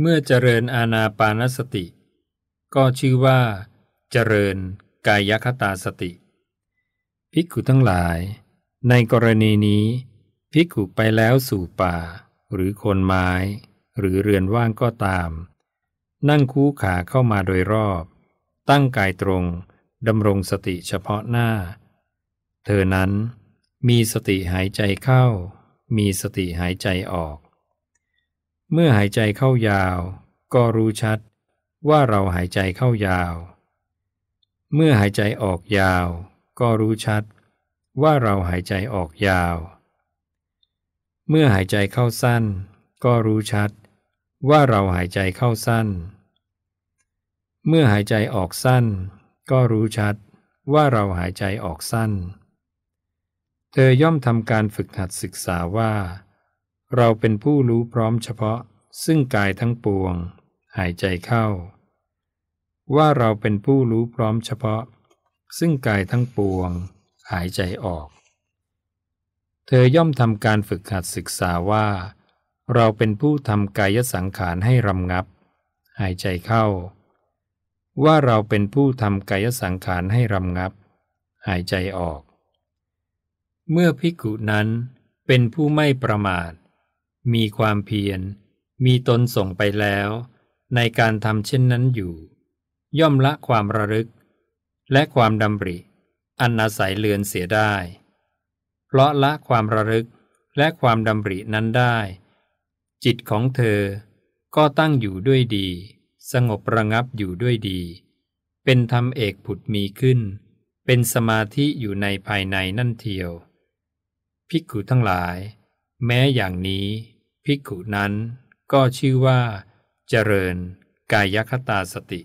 เมื่อเจริญอาณาปานสติ ก็ชื่อว่าเจริญกายคตาสติ ภิกขุทั้งหลาย ในกรณีนี้ ภิกขุไปแล้วสู่ป่าหรือคนไม้ หรือเรือนว่างก็ตาม นั่งคู่ขาเข้ามาโดยรอบ ตั้งกายตรงดำรงสติเฉพาะหน้า เธอนั้นมีสติหายใจเข้ามีสติหายใจออกเมื่อหายใจเข้ายาว ก็รู้ชัดว่าเราหายใจเข้ายาว เมื่อหายใจออกยาว ก็รู้ชัดว่าเราหายใจออกยาว เมื่อหายใจเข้าสั้น ก็รู้ชัด ว่าเราหายใจเข้าสั้น เมื่อหายใจออกสั้น ก็รู้ชัดว่าเราหายใจออกสั้น เธอย่อมทำการฝึกหัดศึกษาว่าเราเป็นผู้รู้พร้อมเฉพาะ ซึ่งกายทั้งปวง หายใจเข้า ว่าเราเป็นผู้รู้พร้อมเฉพาะ ซึ่งกายทั้งปวง หายใจออก เธอย่อมทำการฝึกหัดศึกษาว่า เราเป็นผู้ทำกายสังขารให้รำงับ หายใจเข้า ว่าเราเป็นผู้ทำกายสังขารให้รำงับ หายใจออก เมื่อพิกุนั้นเป็นผู้ไม่ประมาทมีความเพียร มีตนส่งไปแล้ว ในการทำเช่นนั้นอยู่ ย่อมละความระลึก และความดำริอันอาศัยเลือนเสียได้ เพราะละความระลึกและความดำรินั้นได้ จิตของเธอก็ตั้งอยู่ด้วยดี สงบระงับอยู่ด้วยดี เป็นธรรมเอกผุดมีขึ้น เป็นสมาธิอยู่ในภายในนั่นเทียว ภิกขุทั้งหลาย แม้อย่างนี้ภิกขุนั้นก็ชื่อว่าเจริญกายคตาสติ